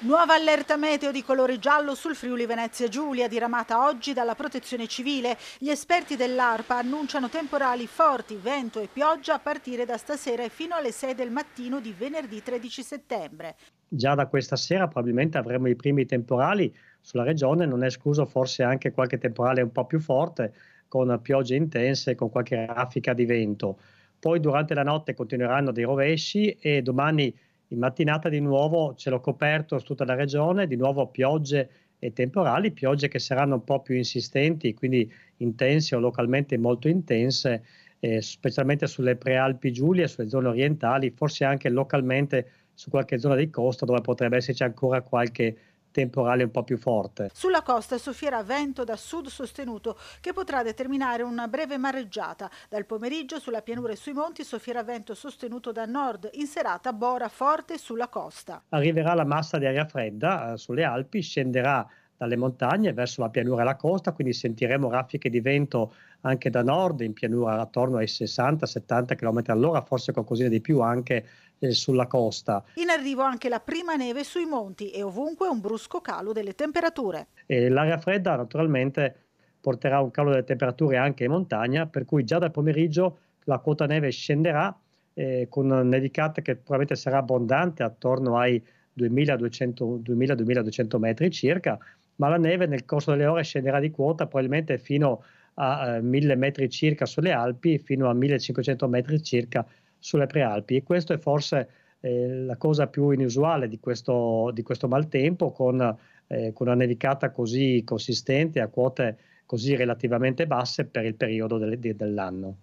Nuova allerta meteo di colore giallo sul Friuli Venezia Giulia, diramata oggi dalla Protezione Civile. Gli esperti dell'ARPA annunciano temporali forti, vento e pioggia a partire da stasera e fino alle 6 del mattino di venerdì 13 settembre. Già da questa sera probabilmente avremo i primi temporali sulla regione, non è escluso forse anche qualche temporale un po' più forte, con piogge intense e con qualche raffica di vento. Poi durante la notte continueranno dei rovesci e domani in mattinata di nuovo cielo coperto su tutta la regione, di nuovo piogge e temporali, piogge che saranno un po' più insistenti, quindi intense o localmente molto intense, eh, specialmente sulle prealpi Giulia, sulle zone orientali, forse anche localmente su qualche zona di costa dove potrebbe esserci ancora qualche temporale un po' più forte. Sulla costa soffierà vento da sud sostenuto che potrà determinare una breve mareggiata. Dal pomeriggio sulla pianura e sui monti soffierà vento sostenuto da nord, in serata bora forte sulla costa. Arriverà la massa di aria fredda eh, sulle Alpi, scenderà dalle montagne verso la pianura e la costa, quindi sentiremo raffiche di vento anche da nord in pianura attorno ai 60-70 km all'ora, forse qualcosina di più anche eh, sulla costa. In arrivo anche la prima neve sui monti e ovunque un brusco calo delle temperature. E l'aria fredda naturalmente porterà un calo delle temperature anche in montagna, per cui già dal pomeriggio la quota neve scenderà eh, con una nevicata che probabilmente sarà abbondante attorno ai 2200-2200 metri circa, ma la neve nel corso delle ore scenderà di quota probabilmente fino a eh, 1000 metri circa sulle Alpi, e fino a 1500 metri circa sulle prealpi e questo è forse eh, la cosa più inusuale di questo, di questo maltempo con, eh, con, una nevicata così consistente a quote così relativamente basse per il periodo del, dell'anno.